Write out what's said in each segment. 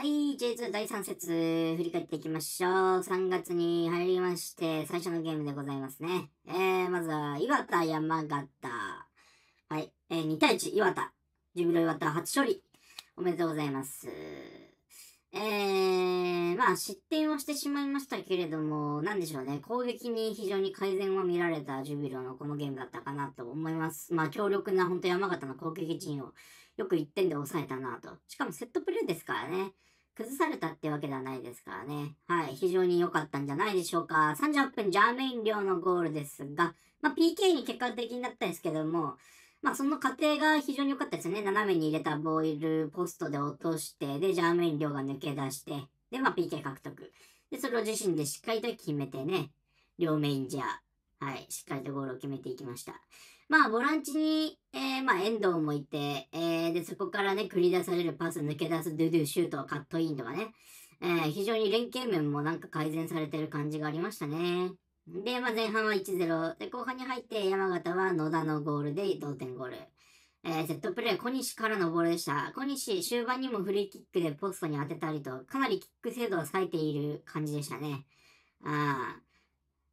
はい、J2 第3節、振り返っていきましょう。3月に入りまして、最初のゲームでございますね。えー、まずは、岩田、山形。はい、えー、2対1、岩田。ジュビロ岩田、初勝利。おめでとうございます。えー、まあ、失点をしてしまいましたけれども、なんでしょうね。攻撃に非常に改善を見られたジュビロのこのゲームだったかなと思います。まあ、強力な、本当山形の攻撃陣をよく1点で抑えたなと。しかもセットプレーですからね。崩されたってわけではないですからね。はい、非常に良かったんじゃないでしょうか。38分、ジャーメイン量のゴールですが、まあ、PK に結果的になったんですけども、まあ、その過程が非常に良かったですね。斜めに入れたボイルポストで落として、で、ジャーメイン量が抜け出して、で、まあ、PK 獲得。で、それを自身でしっかりと決めてね、両メインジャー、はい、しっかりとゴールを決めていきました。まあ、ボランチに、えー、まあ、遠藤もいて、えー、で、そこからね、繰り出されるパス、抜け出す、ドゥドゥ、シュート、カットインとかね、えー、非常に連携面もなんか改善されてる感じがありましたね。で、まあ、前半は1-0。で、後半に入って山形は野田のゴールで同点ゴール。えー、セットプレー、小西からのボールでした。小西、終盤にもフリーキックでポストに当てたりと、かなりキック精度を割いている感じでしたね。ああ。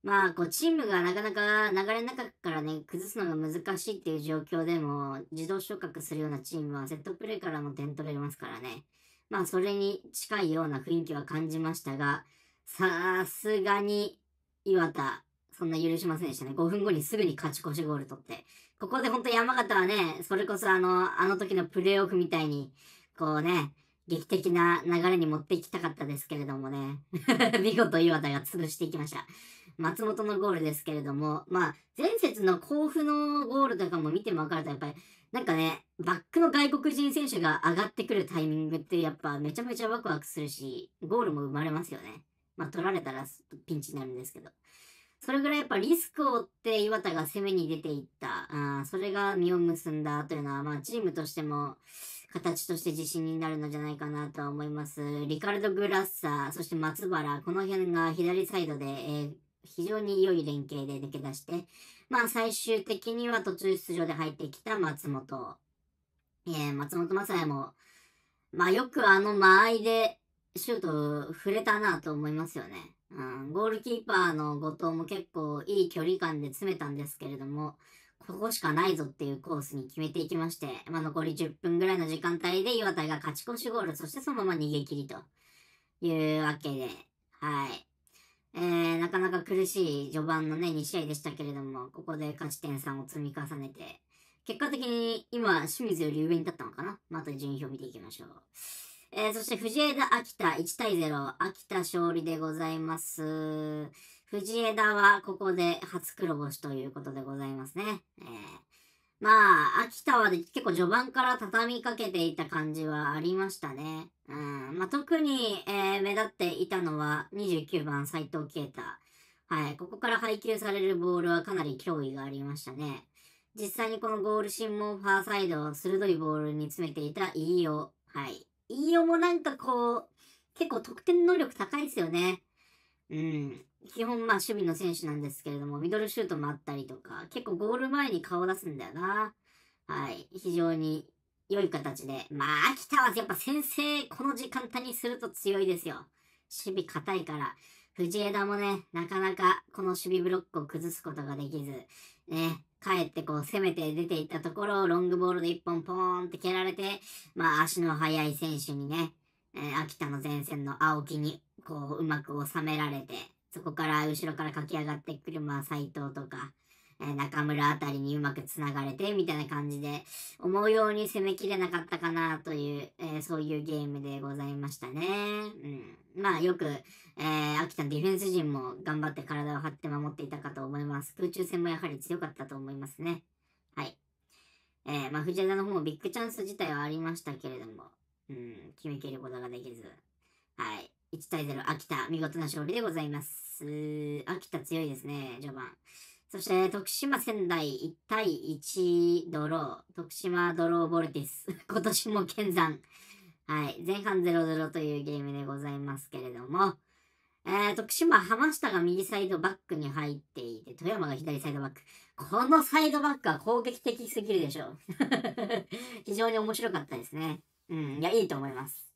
まあ、こう、チームがなかなか流れの中からね、崩すのが難しいっていう状況でも、自動昇格するようなチームは、セットプレーからも点取れますからね。まあ、それに近いような雰囲気は感じましたが、さすがに、岩田、そんな許しませんでしたね。5分後にすぐに勝ち越しゴール取って。ここで本当山形はね、それこそあの、あの時のプレーオフみたいに、こうね、劇的な流れに持っていきたかったですけれどもね。見事岩田が潰していきました。松本のゴールですけれども、まあ、前節の甲府のゴールとかも見ても分かると、やっぱり、なんかね、バックの外国人選手が上がってくるタイミングって、やっぱめちゃめちゃワクワクするし、ゴールも生まれますよね。まあ、取られたらピンチになるんですけど。それぐらいやっぱリスクを負って岩田が攻めに出ていった、あそれが実を結んだというのは、まあ、チームとしても、形として自信になるのじゃないかなとは思います。リカルド・グラッサ、そして松原、この辺が左サイドで、えー、非常に良い連携で抜け出して、まあ最終的には途中出場で入ってきた松本、えー、松本雅也も、まあよくあの間合いでシュート触れたなと思いますよね。うん、ゴールキーパーの後藤も結構いい距離感で詰めたんですけれども、ここしかないぞっていうコースに決めていきまして、まあ、残り10分ぐらいの時間帯で岩田が勝ち越しゴール、そしてそのまま逃げ切りというわけで、はい。えー、なかなか苦しい序盤のね、2試合でしたけれども、ここで勝ち点3を積み重ねて、結果的に今、清水より上に立ったのかなまた順位表見ていきましょう。えー、そして藤枝秋田1対0、秋田勝利でございます。藤枝はここで初黒星ということでございますね。えーまあ、秋田は結構序盤から畳みかけていた感じはありましたね。うん。まあ、特に、えー、目立っていたのは29番斎藤啓太。はい。ここから配球されるボールはかなり脅威がありましたね。実際にこのゴールシーンもファーサイドを鋭いボールに詰めていた飯尾。はい。飯尾もなんかこう、結構得点能力高いですよね。うん。基本まあ守備の選手なんですけれども、ミドルシュートもあったりとか、結構ゴール前に顔を出すんだよな。はい。非常に良い形で。まあ、秋田はやっぱ先制、この時間帯にすると強いですよ。守備硬いから。藤枝もね、なかなかこの守備ブロックを崩すことができず、ね、帰ってこう攻めて出ていったところをロングボールで一本ポーンって蹴られて、まあ足の速い選手にね、えー、秋田の前線の青木にこううまく収められて、そこから後ろから駆け上がってくる、まあ、斎藤とか、え中村あたりにうまく繋がれて、みたいな感じで、思うように攻めきれなかったかな、という、えー、そういうゲームでございましたね。うん。まあ、よく、えー、秋田ディフェンス陣も頑張って体を張って守っていたかと思います。空中戦もやはり強かったと思いますね。はい。えー、まあ、藤枝の方もビッグチャンス自体はありましたけれども、うん、決めきることができず、はい。1対0、秋田、見事な勝利でございます。秋田強いですね、序盤。そして、徳島、仙台、1対1、ドロー。徳島、ドローボルティス。今年も健山。はい。前半0-0というゲームでございますけれども、えー、徳島、浜下が右サイドバックに入っていて、富山が左サイドバック。このサイドバックは攻撃的すぎるでしょう。非常に面白かったですね。うん。いや、いいと思います。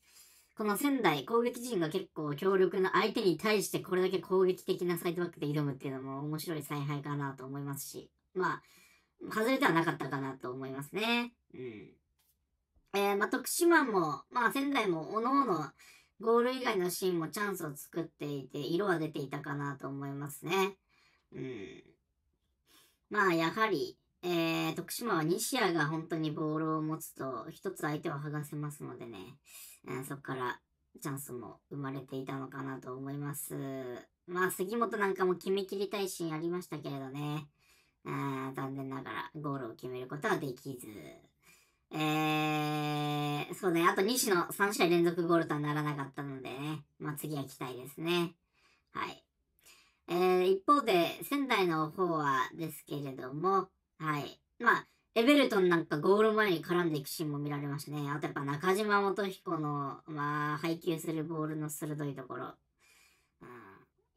この仙台攻撃陣が結構強力な相手に対してこれだけ攻撃的なサイドバックで挑むっていうのも面白い采配かなと思いますし、まあ、外れてはなかったかなと思いますね。うん。えー、まあ、徳島も、まあ、仙台も、おのおの、ゴール以外のシーンもチャンスを作っていて、色は出ていたかなと思いますね。うん。まあ、やはり、えー、徳島は西矢が本当にボールを持つと、一つ相手を剥がせますのでね、えー、そこからチャンスも生まれていたのかなと思います。まあ、杉本なんかも決めきりたいシーンありましたけれどね、残念ながらゴールを決めることはできず、えー、そうね、あと西の3試合連続ゴールとはならなかったのでね、まあ次は期待ですね。はい。えー、一方で仙台の方はですけれども、はい。まあ、エベルトンなんかゴール前に絡んでいくシーンも見られましたね。あとやっぱ中島元彦の、まあ、配球するボールの鋭いところ。う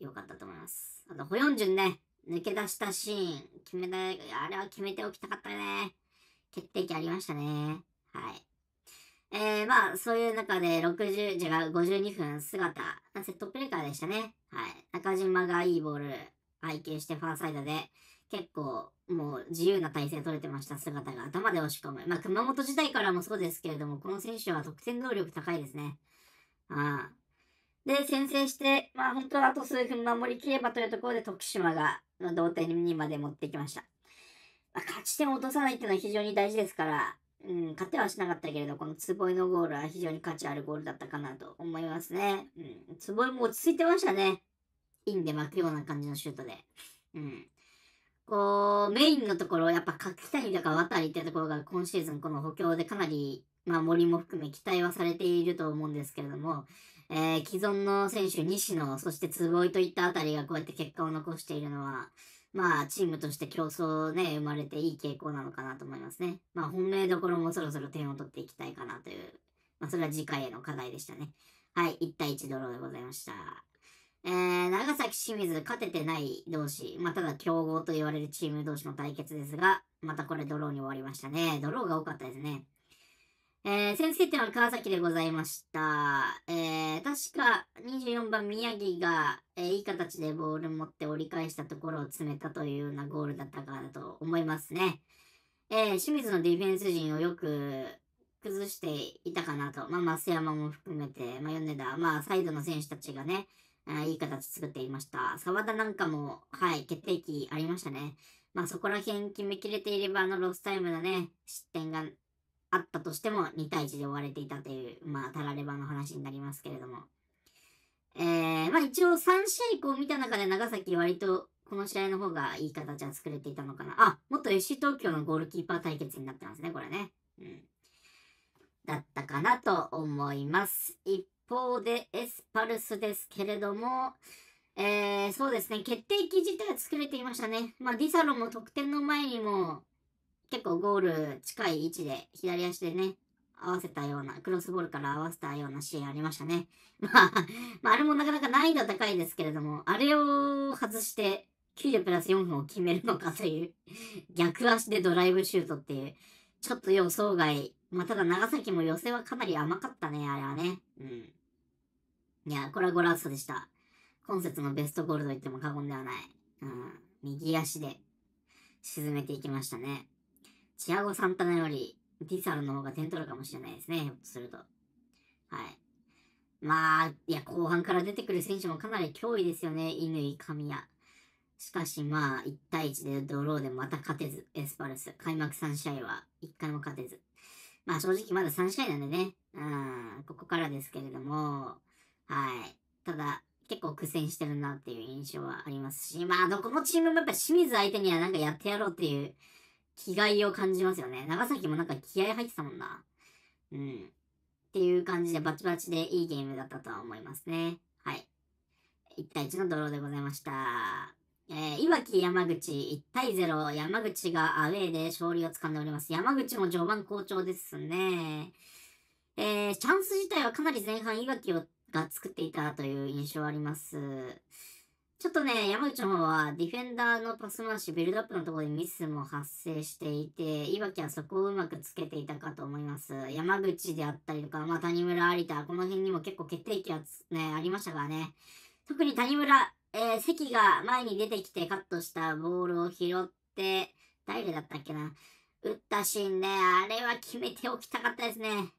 ん、よかったと思います。あと、ホヨンジュンね、抜け出したシーン、決めた、あれは決めておきたかったね。決定機ありましたね。はい。えー、まあ、そういう中で60、違う、52分姿、セットプレーカーでしたね。はい。中島がいいボール、配球してファーサイドで、結構、もう自由な体勢取れてました姿が頭で押し込む。まあ、熊本時代からもそうですけれども、この選手は得点能力高いですね。ああ。で、先制して、まあ、本当はあと数分守りきればというところで徳島が同点にまで持ってきました。まあ、勝ち点を落とさないっていうのは非常に大事ですから、うん、勝てはしなかったけれど、この坪井のゴールは非常に価値あるゴールだったかなと思いますね。うん、坪井も落ち着いてましたね。インで巻くような感じのシュートで。うん。こう、メインのところ、やっぱた谷とか渡りってところが今シーズンこの補強でかなり、まあ森も含め期待はされていると思うんですけれども、えー、既存の選手西野、そして坪井といったあたりがこうやって結果を残しているのは、まあ、チームとして競争ね、生まれていい傾向なのかなと思いますね。まあ、本命どころもそろそろ点を取っていきたいかなという、まあ、それは次回への課題でしたね。はい、1対1ドローでございました。えー清水勝ててない同士、まあ、ただ強豪と言われるチーム同士の対決ですが、またこれドローに終わりましたね。ドローが多かったですね。えー、先制点は川崎でございました。えー、確か24番宮城が、えー、いい形でボール持って折り返したところを詰めたというようなゴールだったかだと思いますね。えー、清水のディフェンス陣をよく崩していたかなと。まあ、増山も含めて、まあ、米田、まあ、サイドの選手たちがね、あいい形作っていました。沢田なんかも、はい、決定機ありましたね。まあそこら辺決めきれていれば、あのロスタイムのね、失点があったとしても2対1で終われていたという、まあタラレバの話になりますけれども。えー、まあ一応3試合こう見た中で長崎割とこの試合の方がいい形は作れていたのかな。あ、元 FC 東京のゴールキーパー対決になってますね、これね。うん。だったかなと思います。一方でエスパルスですけれども、えー、そうですね、決定機自体は作れていましたね。まあ、ディサロも得点の前にも、結構ゴール近い位置で、左足でね、合わせたような、クロスボールから合わせたようなシーンありましたね。まあ、まあ、あれもなかなか難易度高いですけれども、あれを外して、90プラス4分を決めるのかという、逆足でドライブシュートっていう、ちょっと予想外。まあ、ただ長崎も寄せはかなり甘かったね、あれはね。うん。いや、これはゴラッソでした。今節のベストゴールと言っても過言ではない。うん、右足で沈めていきましたね。チアゴ・サンタナよりディサルの方が点取るかもしれないですね、ひょっとすると。はい。まあ、いや、後半から出てくる選手もかなり脅威ですよね、乾、神谷。しかしまあ、1対1でドローでまた勝てず、エスパルス。開幕3試合は1回も勝てず。まあ正直まだ3試合なんでね、うん、ここからですけれども、はい。ただ、結構苦戦してるなっていう印象はありますし、まあ、どこのチームもやっぱ清水相手にはなんかやってやろうっていう気概を感じますよね。長崎もなんか気合入ってたもんな。うん。っていう感じでバチバチでいいゲームだったとは思いますね。はい。1対1のドローでございました。えー、いわき山口1対0、山口がアウェーで勝利を掴んでおります。山口も序盤好調ですね。えー、チャンス自体はかなり前半いわきをが作っていたという印象あります。ちょっとね、山内の方はディフェンダーのパス回し、ビルドアップのところでミスも発生していて、いわきはそこをうまくつけていたかと思います。山口であったりとか、まあ、谷村、有田、この辺にも結構決定機はね、ありましたからね。特に谷村、えー、関が前に出てきてカットしたボールを拾って、誰だったっけな打ったシーンね、あれは決めておきたかったですね。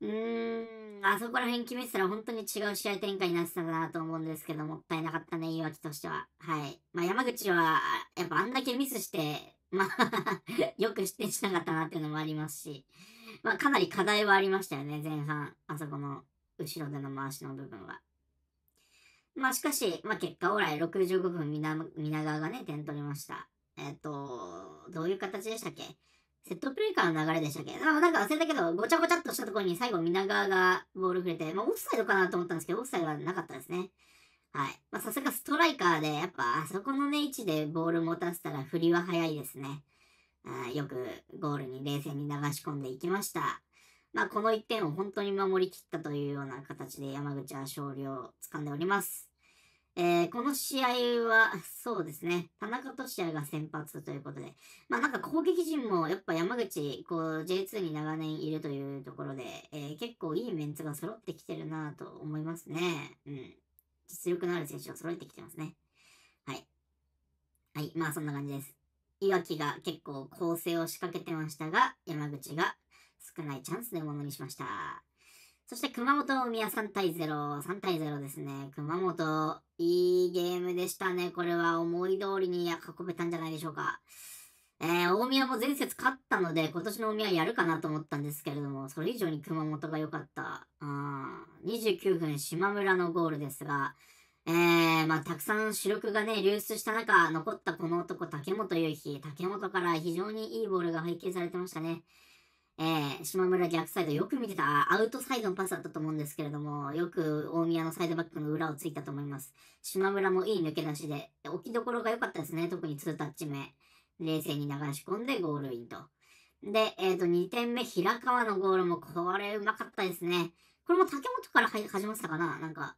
うーん、あそこら辺決めてたら本当に違う試合展開になってたなと思うんですけど、もったいなかったね、い訳としては。はい。まあ、山口は、やっぱあんだけミスして、まあ よく失点しなかったなっていうのもありますし、まあ、かなり課題はありましたよね、前半。あそこの、後ろでの回しの部分は。まあ、しかし、まあ、結果、オーライ65分、皆川がね、点取りました。えっ、ー、と、どういう形でしたっけセットプレイからの流れでしたっけあなんか忘れたけど、ごちゃごちゃっとしたところに最後皆川がボール触れて、まあ、オフサイドかなと思ったんですけど、オフサイドはなかったですね。はい。まあ、さすがストライカーで、やっぱ、あそこのね、位置でボール持たせたら振りは早いですね。あよくゴールに冷静に流し込んでいきました。まあ、この1点を本当に守りきったというような形で山口は勝利を掴んでおります。えー、この試合は、そうですね、田中俊也が先発ということで、まあなんか攻撃陣もやっぱ山口、こう J2 に長年いるというところで、えー、結構いいメンツが揃ってきてるなと思いますね。うん。実力のある選手が揃えてきてますね。はい。はい、まあそんな感じです。いわきが結構構成を仕掛けてましたが、山口が少ないチャンスでものにしました。そして熊本大宮3対0、3対0ですね。熊本、いいゲームでしたね。これは思い通りに運べたんじゃないでしょうか。えー、大宮も前節勝ったので、今年の大宮やるかなと思ったんですけれども、それ以上に熊本が良かった。う29分島村のゴールですが、えー、まあ、たくさん主力がね、流出した中、残ったこの男、竹本優希、竹本から非常にいいボールが配球されてましたね。えー、島村逆サイドよく見てた、アウトサイドのパスだったと思うんですけれども、よく大宮のサイドバックの裏をついたと思います。島村もいい抜け出しで、置きどころが良かったですね、特に2タッチ目。冷静に流し込んでゴールインと。で、えっ、ー、と、2点目、平川のゴールも、これうまかったですね。これも竹本から始まったかななんか、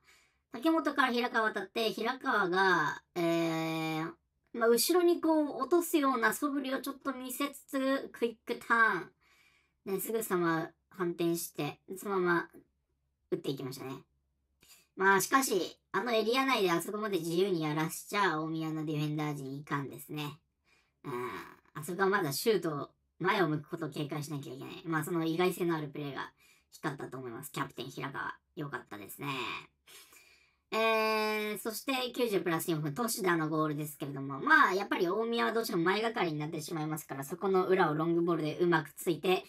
竹本から平川渡って、平川が、えー、まあ、後ろにこう落とすような素振りをちょっと見せつつ、クイックターン。ね、すぐさま反転して、そのまま撃っていきましたね。まあ、しかし、あのエリア内であそこまで自由にやらしちゃ、大宮のディフェンダー陣いかんですね。うん、あそこはまだシュート、前を向くことを警戒しなきゃいけない。まあ、その意外性のあるプレーが光ったと思います。キャプテン平川。良かったですね。えー、そして90プラス4分、年田のゴールですけれども、まあ、やっぱり大宮はどうしても前がかりになってしまいますから、そこの裏をロングボールでうまくついて、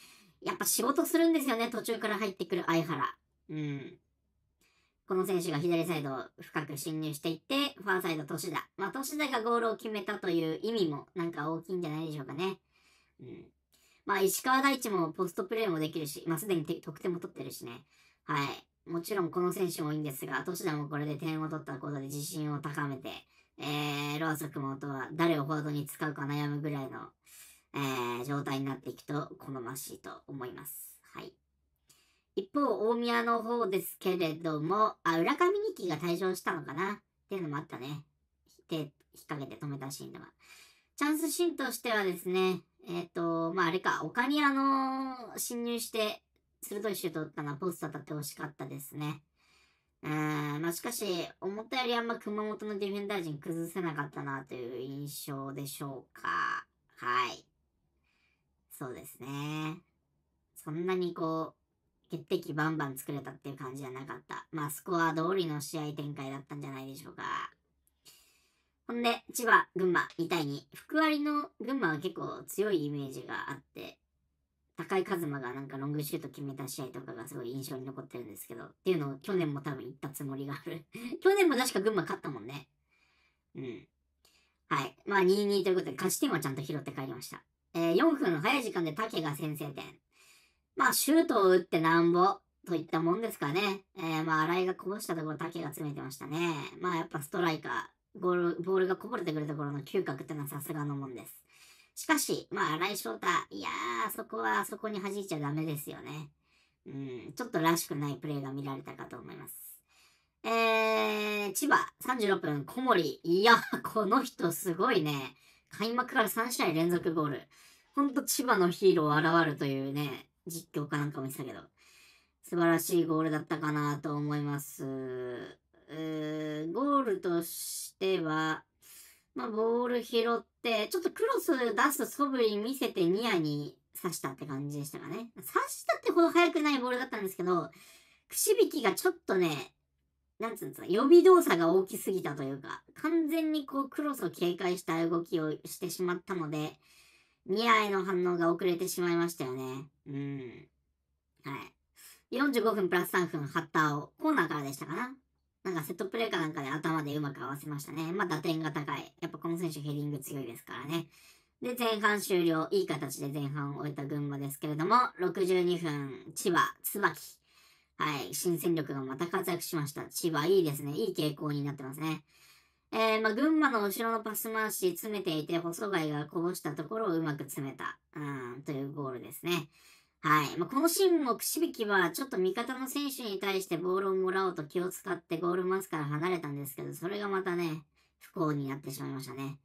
やっぱ仕事するんですよね、途中から入ってくる相原。うん。この選手が左サイド深く侵入していって、ファーサイド、年田。まあ、年田がゴールを決めたという意味もなんか大きいんじゃないでしょうかね。うん。まあ、石川大地もポストプレイもできるし、まあ、すでに得点も取ってるしね。はい。もちろんこの選手もいいんですが、年田もこれで点を取ったことで自信を高めて、えー、ロアソクもとは誰をフォワードに使うか悩むぐらいのえー、状態になっていくと好ましいと思います。はい。一方、大宮の方ですけれども、あ、浦上二記が退場したのかなっていうのもあったね。で、引っ掛けて止めたシーンでは。チャンスシーンとしてはですね、えっ、ー、と、まあ、あれか、丘にあの侵入して、鋭いシュート打ったのはポスト当たって欲しかったですね。うん、まあ、しかし、思ったよりあんま熊本のディフェンダー陣崩せなかったなという印象でしょうか。はい。そうですね。そんなにこう、決定機バンバン作れたっていう感じじゃなかった。まあ、スコア通りの試合展開だったんじゃないでしょうか。ほんで、千葉、群馬、2対2。福割の群馬は結構強いイメージがあって、高井一馬がなんかロングシュート決めた試合とかがすごい印象に残ってるんですけど、っていうのを去年も多分言ったつもりがある 去年も確か群馬勝ったもんね。うん。はい。まあ2-2ということで勝ち点はちゃんと拾って帰りました。えー、4分早い時間で竹が先制点。まあ、シュートを打ってなんぼといったもんですかね。えー、まあ、荒井がこぼしたところ竹が詰めてましたね。まあ、やっぱストライカー、ゴール、ボールがこぼれてくるところの嗅覚ってのはさすがのもんです。しかし、まあ、荒井翔太、いやー、そこは、そこに弾いちゃダメですよね。うん、ちょっとらしくないプレーが見られたかと思います。えー、千葉36分、小森。いや、この人すごいね。開幕から3試合連続ゴール。ほんと千葉のヒーロー現るというね、実況かなんかも言ってたけど、素晴らしいゴールだったかなと思います。うー、ゴールとしては、まあ、ボール拾って、ちょっとクロス出す素振り見せてニアに刺したって感じでしたかね。刺したってほど速くないボールだったんですけど、くしびきがちょっとね、なんつうんですか、予備動作が大きすぎたというか、完全にこうクロスを警戒した動きをしてしまったので、ニアへの反応が遅れてしまいましたよね。うん。はい。45分プラス3分、ハッターを、コーナーからでしたかななんかセットプレーかなんかで頭でうまく合わせましたね。まあ打点が高い。やっぱこの選手ヘディング強いですからね。で、前半終了。いい形で前半を終えた群馬ですけれども、62分、千葉、椿。はい。新戦力がまた活躍しました。千葉、いいですね。いい傾向になってますね。えー、まあ、群馬の後ろのパス回し詰めていて、細貝がこぼしたところをうまく詰めた、うん、というゴールですね。はい。まあ、このシーンも、くしびきは、ちょっと味方の選手に対してボールをもらおうと気を使ってゴールマスから離れたんですけど、それがまたね、不幸になってしまいましたね。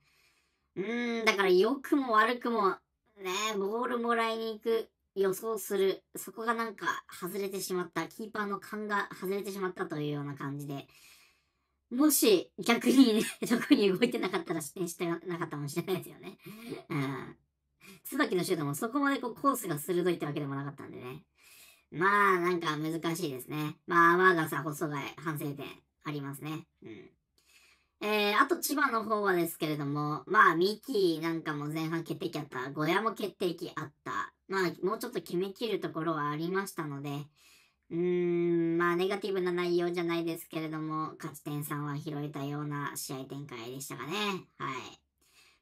うーん、だから良くも悪くも、ね、ボールもらいに行く、予想する、そこがなんか外れてしまった、キーパーの勘が外れてしまったというような感じで、もし逆に、ね、特に動いてなかったら失点してなかったかもしれないですよね。うん。椿のシュートもそこまでこうコースが鋭いってわけでもなかったんでね。まあ、なんか難しいですね。まあ、我がさ、細貝、反省点ありますね。うん。えー、あと千葉の方はですけれども、まあ、ミキなんかも前半決定機あった。ゴヤも決定機あった。まあ、もうちょっと決めきるところはありましたので、うーん、まあ、ネガティブな内容じゃないですけれども、勝ち点3は拾えたような試合展開でしたかね。はい。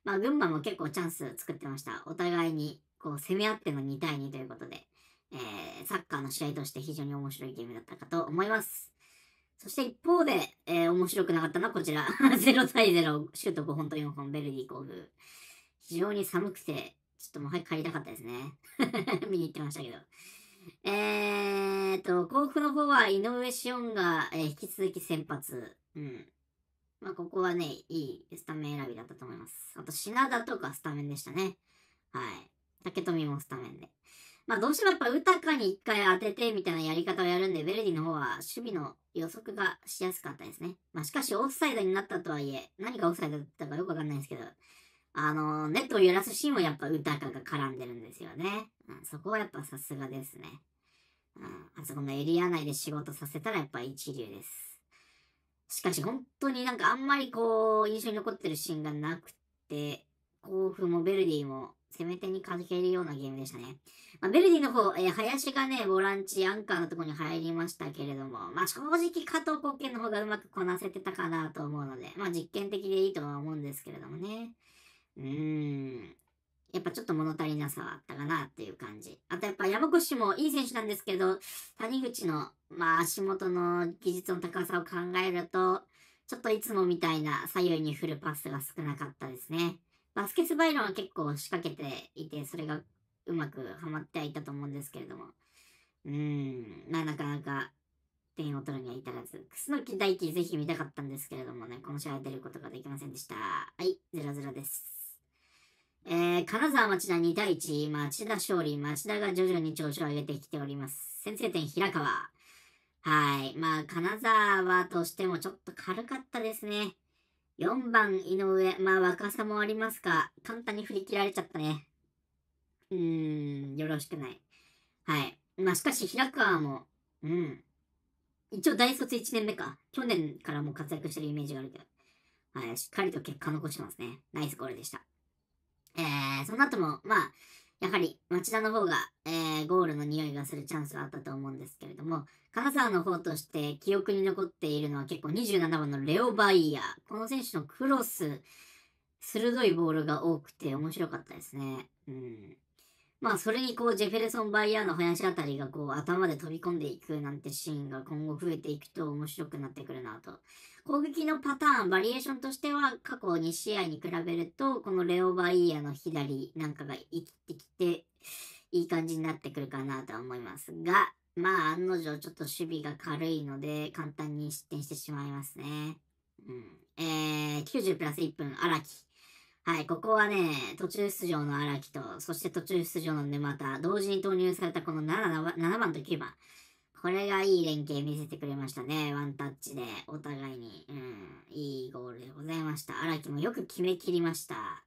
まあ、群馬も結構チャンス作ってました。お互いに、こう、攻め合っての2対2ということで、えー、サッカーの試合として非常に面白いゲームだったかと思います。そして一方で、えー、面白くなかったのはこちら。0 対0、シュート5本と4本、ベルディ甲府。非常に寒くて、ちょっともう早く帰りたかったですね。見に行ってましたけど。えーと、甲府の方は井上志音が、えー、引き続き先発。うん。まあ、ここはね、いいスタメン選びだったと思います。あと、品田とかスタメンでしたね。はい。竹富もスタメンで。まあ、どうしてもやっぱ、豊かに一回当ててみたいなやり方をやるんで、ベルディの方は守備の予測がしやすかったですね。まあ、しかし、オフサイドになったとはいえ、何がオフサイドだったかよくわかんないですけど、あのー、ネットを揺らすシーンもやっぱ、豊かが絡んでるんですよね。うん、そこはやっぱさすがですね。うん、あそこのエリア内で仕事させたらやっぱ一流です。しかし本当になんかあんまりこう、印象に残ってるシーンがなくて、甲府もベルディも攻め手にかけるようなゲームでしたね。まあ、ベルディの方、えー、林がね、ボランチ、アンカーのとこに入りましたけれども、まあ、正直加藤国献の方がうまくこなせてたかなと思うので、まあ、実験的でいいとは思うんですけれどもね。うーん。やっぱちょっと物足りなさはあったかなっていう感じ。あとやっぱ山越もいい選手なんですけど、谷口の、まあ、足元の技術の高さを考えると、ちょっといつもみたいな左右に振るパスが少なかったですね。バスケスバイロンは結構仕掛けていて、それがうまくはまってはいたと思うんですけれども。うーん、まあなかなか点を取るには至らず、楠木大輝ぜひ見たかったんですけれどもね、この試合出ることができませんでした。はい、0-0です。えー、金沢町田2対1、町田勝利、町田が徐々に調子を上げてきております。先制点、平川。はい。まあ、金沢としてもちょっと軽かったですね。4番、井上。まあ、若さもありますか。簡単に振り切られちゃったね。うーん、よろしくない。はい。まあ、しかし、平川も、うん。一応、大卒1年目か。去年からも活躍してるイメージがあるけど。はい。しっかりと結果残してますね。ナイスゴールでした。えー、その後も、まあ、やはり町田の方が、えー、ゴールの匂いがするチャンスはあったと思うんですけれども、金沢の方として記憶に残っているのは結構27番のレオ・バイヤー。この選手のクロス、鋭いボールが多くて面白かったですね。うん。まあ、それにこう、ジェフェルソン・バイヤーの林あたりがこう、頭で飛び込んでいくなんてシーンが今後増えていくと面白くなってくるなと攻撃のパターン、バリエーションとしては過去2試合に比べると、このレオバイーの左なんかが生きてきて、いい感じになってくるかなとは思いますが、まあ案の定ちょっと守備が軽いので、簡単に失点してしまいますね。うん。えー、90プラス1分、荒木。はい、ここはね、途中出場の荒木と、そして途中出場の沼田、同時に投入されたこの 7, 7番と9番。これがいい連携見せてくれましたね。ワンタッチで、お互いに。うん、いいゴールでございました。荒木もよく決めきりました。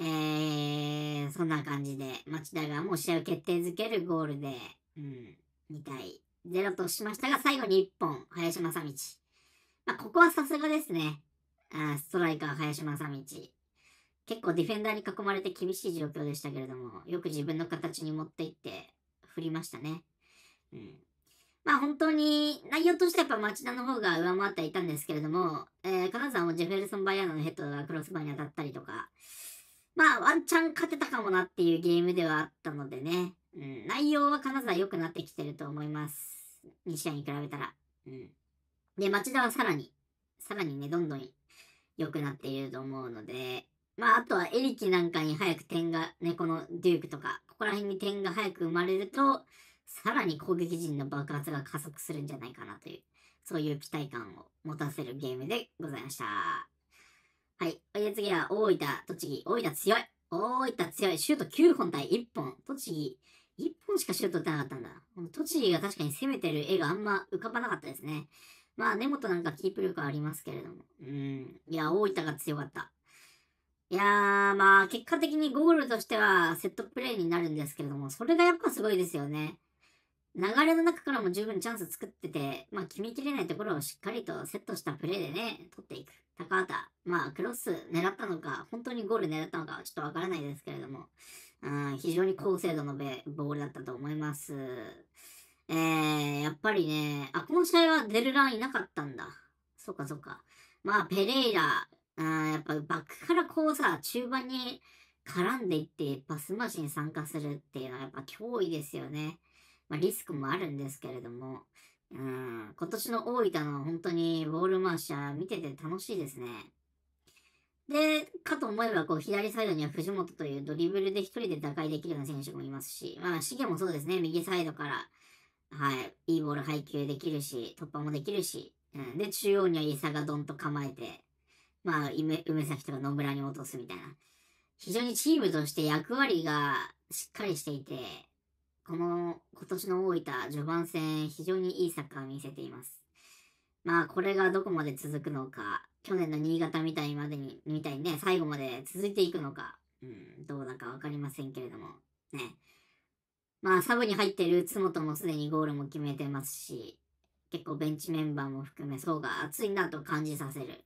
えー、そんな感じで、町田がもう試合を決定づけるゴールで、うん、2対0としましたが、最後に1本、林正道。まあ、ここはさすがですね。あストライカー、林正道。結構ディフェンダーに囲まれて厳しい状況でしたけれども、よく自分の形に持っていって、振りましたね。うん。まあ本当に内容としてはやっぱ町田の方が上回ってはいたんですけれども、えー、金沢もジェフェルソン・バイアーノのヘッドがクロスバーに当たったりとか、まあワンチャン勝てたかもなっていうゲームではあったのでね、うん、内容は金沢良くなってきてると思います。2試合に比べたら。うん、で、町田はさらに、さらにね、どんどん良くなっていると思うので、まあ、あとはエリキなんかに早く点が、ね、このデュークとか、ここら辺に点が早く生まれると、さらに攻撃陣の爆発が加速するんじゃないかなという、そういう期待感を持たせるゲームでございました。はい。で、次は大分、栃木。大分強い大分強いシュート9本対1本。栃木、1本しかシュート打てなかったんだ。栃木が確かに攻めてる絵があんま浮かばなかったですね。まあ、根本なんかキープ力ありますけれども。うん。いや、大分が強かった。いやー、まあ、結果的にゴールとしてはセットプレーになるんですけれども、それがやっぱすごいですよね。流れの中からも十分チャンス作ってて、まあ、決めきれないところをしっかりとセットしたプレーでね、取っていく。高畑、まあ、クロス狙ったのか、本当にゴール狙ったのか、ちょっとわからないですけれども、うん、非常に高精度のボールだったと思います。えー、やっぱりね、あ、この試合はデルランいなかったんだ。そっかそっか。まあ、ペレイラ、あやっぱバックからこうさ、中盤に絡んでいって、パス回しに参加するっていうのはやっぱ脅威ですよね。まあ、リスクもあるんですけれども、うん、今年の大分の本当にボール回しは見てて楽しいですね。で、かと思えばこう左サイドには藤本というドリブルで1人で打開できるような選手もいますし、まあ、シゲもそうですね、右サイドから、はい、いいボール配球できるし、突破もできるし、うん、で、中央には伊佐がどんと構えて、まあ、梅崎とか野村に落とすみたいな。非常にチームとして役割がしっかりしていて、この今年の大分序盤戦非常にいいサッカーを見せています。まあこれがどこまで続くのか、去年の新潟みたいまでに、みたいにね、最後まで続いていくのか、うん、どうだかわかりませんけれども、ね。まあサブに入ってる津本もすでにゴールも決めてますし、結構ベンチメンバーも含め層が厚いなと感じさせる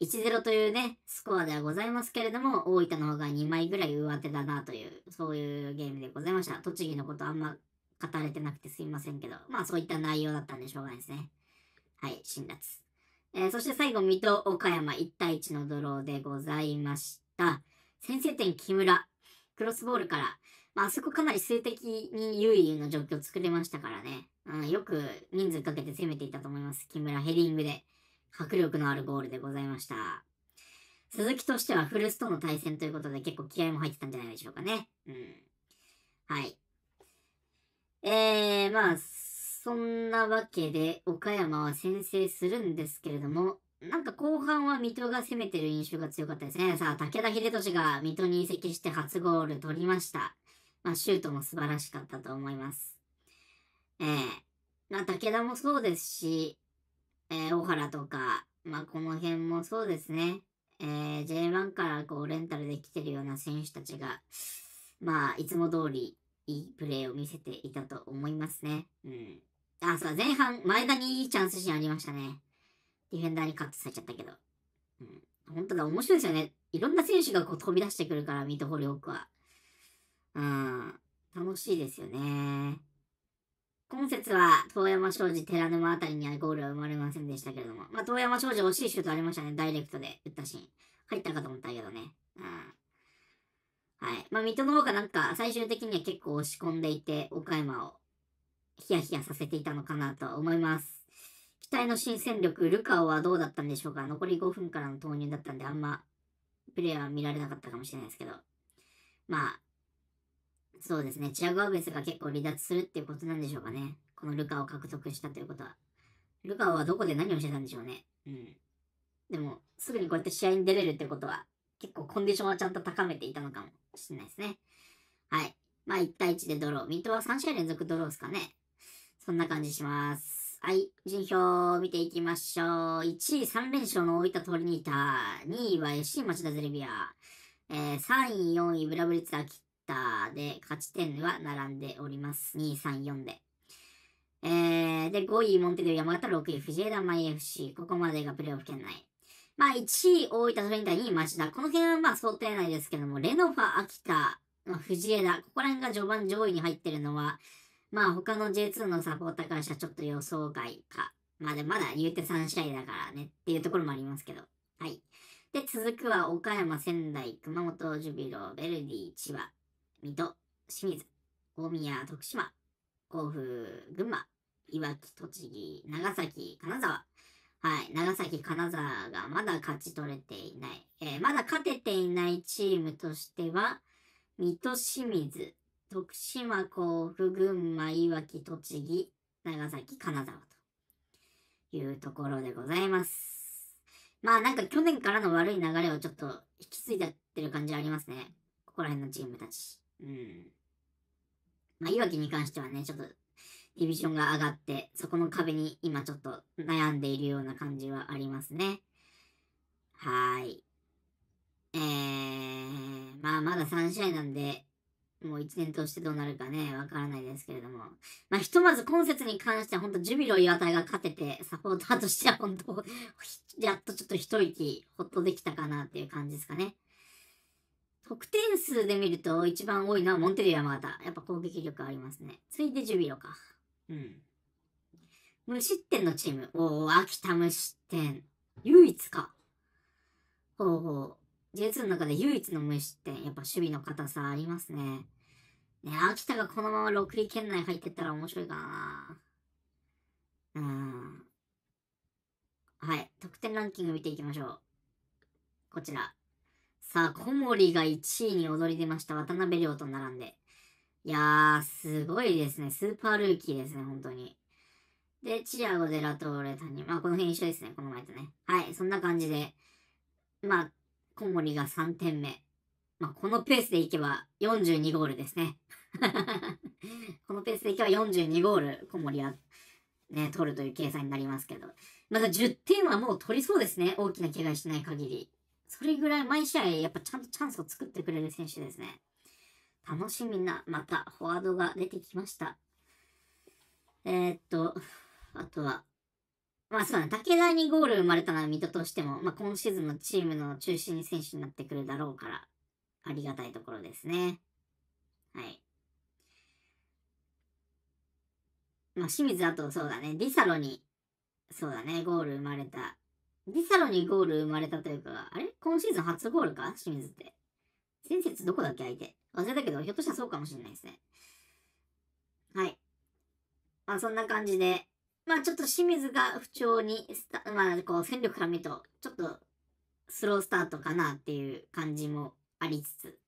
1-0というね、スコアではございますけれども、大分の方が2枚ぐらい上手だなという、そういうゲームでございました。栃木のことあんま語れてなくてすいませんけど、まあそういった内容だったんでしょうがないですね。はい、辛辣。えー、そして最後、水戸、岡山1対1のドローでございました。先制点、木村。クロスボールから、まあ、あそこかなり数的に優位の状況を作れましたからね。うん、よく人数かけて攻めていたと思います。木村ヘディングで。迫力のあるゴールでございました。鈴木としては古巣との対戦ということで結構気合も入ってたんじゃないでしょうかね。うん。はい。えー、まあ、そんなわけで、岡山は先制するんですけれども、なんか後半は水戸が攻めてる印象が強かったですね。さあ、武田秀俊が水戸に移籍して初ゴール取りました。まあ、シュートも素晴らしかったと思います。ええー、まあ、武田もそうですし、えー、小原とか、まあ、この辺もそうですね。えー、J1 からこうレンタルで来てるような選手たちが、まあ、いつも通りいいプレーを見せていたと思いますね。うん。あ、そう、前半、前田にいいチャンスシーンありましたね。ディフェンダーにカットされちゃったけど。うん。本当だ、面白いですよね。いろんな選手がこう飛び出してくるから、ミートホリオークは。うん。楽しいですよね。今節は遠山商事、寺沼あたりにはゴールは生まれませんでしたけれども、まあ、遠山商事惜しいシュートありましたね。ダイレクトで打ったシーン。入ったかと思ったけどね。うん。はい。まあ、水戸の方がなんか最終的には結構押し込んでいて、岡山をヒヤヒヤさせていたのかなとは思います。期待の新戦力、ルカオはどうだったんでしょうか残り5分からの投入だったんで、あんまプレーは見られなかったかもしれないですけど。まあ、そうですね、チアゴ・アベスが結構離脱するっていうことなんでしょうかね。このルカを獲得したということは。ルカはどこで何をしてたんでしょうね。うん。でも、すぐにこうやって試合に出れるってことは、結構コンディションはちゃんと高めていたのかもしれないですね。はい。まあ、1対1でドロー。ミ水トは3試合連続ドローですかね。そんな感じします。はい。順表を見ていきましょう。1位3連勝の大分トリニータ。2位は FC 町田ゼルビア。えー、3位、4位、ブラブリッツッターで勝ち点は並んでおります。2、3、4で。えー、で、5位、モンテデル、山形、6位、藤枝舞 FC。ここまでがプレーオフ圏内。まあ、1位、大分、それに対2位、町田。この辺はまあ想定内ですけども、レノファ、秋田、藤枝。ここら辺が序盤上位に入ってるのは、まあ他の J2 のサポーターからしたらちょっと予想外か。まあでまだ言うて3試合だからねっていうところもありますけど。はい。で、続くは岡山、仙台、熊本、ジュビロ、ベルディ、千葉。水戸、清水、大宮、徳島、甲府、群馬、いわき、栃木、長崎、金沢。はい。長崎、金沢がまだ勝ち取れていない。えー、まだ勝てていないチームとしては、水戸、清水、徳島、甲府、群馬、いわき、栃木、長崎、金沢というところでございます。まあなんか去年からの悪い流れをちょっと引き継いゃってる感じありますね。ここら辺のチームたち。うん。まあ、いわきに関してはね、ちょっと、ディビジョンが上がって、そこの壁に今ちょっと悩んでいるような感じはありますね。はい。えー、まあまだ3試合なんで、もう1年通してどうなるかね、わからないですけれども。まあひとまず今節に関しては本当ジュビロ岩田が勝てて、サポーターとしては本当、やっとちょっと一息ほっとできたかなっていう感じですかね。得点数で見ると一番多いのはモンテル山形。やっぱ攻撃力ありますね。ついでジュビロか。うん。無失点のチーム。おお秋田無失点。唯一か。ほうほう。J2 の中で唯一の無失点。やっぱ守備の硬さありますね。ね、秋田がこのまま6位圏内入ってったら面白いかな。うん。はい。得点ランキング見ていきましょう。こちら。さあ、小森が1位に躍り出ました。渡辺亮と並んで。いやー、すごいですね。スーパールーキーですね、本当に。で、チアゴ・デラトーレ・タニ。まあ、この辺一緒ですね、この前とね。はい、そんな感じで。まあ、小森が3点目。まあ、このペースでいけば42ゴールですね。このペースでいけば42ゴール、小森は、ね、取るという計算になりますけど。また10点はもう取りそうですね。大きな怪我しない限り。それぐらい毎試合やっぱちゃんとチャンスを作ってくれる選手ですね。楽しみな、またフォワードが出てきました。えー、っと、あとは、まあそうだね、武田にゴール生まれたのは水戸としても、まあ今シーズンのチームの中心選手になってくるだろうから、ありがたいところですね。はい。まあ清水あとそうだね、ディサロに、そうだね、ゴール生まれたディサロにゴール生まれたというか、あれ今シーズン初ゴールか清水って。前節どこだっけ相手。忘れたけど、ひょっとしたらそうかもしれないですね。はい。まあそんな感じで、まあちょっと清水が不調に、まあこう戦力から見ると、ちょっとスロースタートかなっていう感じもありつつ、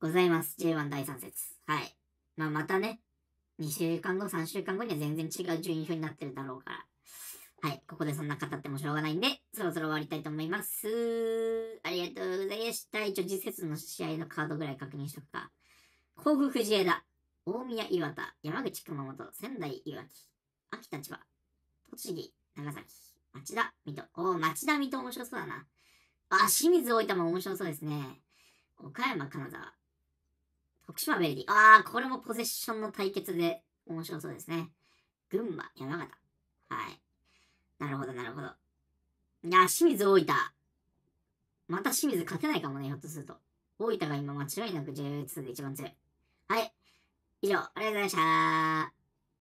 ございます。J1 第3節。はい。まあまたね、2週間後、3週間後には全然違う順位表になってるだろうから、はい、ここでそんな語ってもしょうがないんで、そろそろ終わりたいと思います。ありがとうございました。一応次節の試合のカードぐらい確認しとくか。甲府藤枝、大宮岩田、山口熊本、仙台岩木、秋田千葉、栃木、長崎、町田、水戸。おー、町田水戸面白そうだな。あ、清水大分も面白そうですね。岡山金沢、徳島ベルディ。あー、これもポゼッションの対決で面白そうですね。群馬、山形。はい。なるほど、なるほど。いや、清水大分。また清水勝てないかもね、ひょっとすると。大分が今間違いなく J2 で一番強い。はい。以上、ありがとうございました。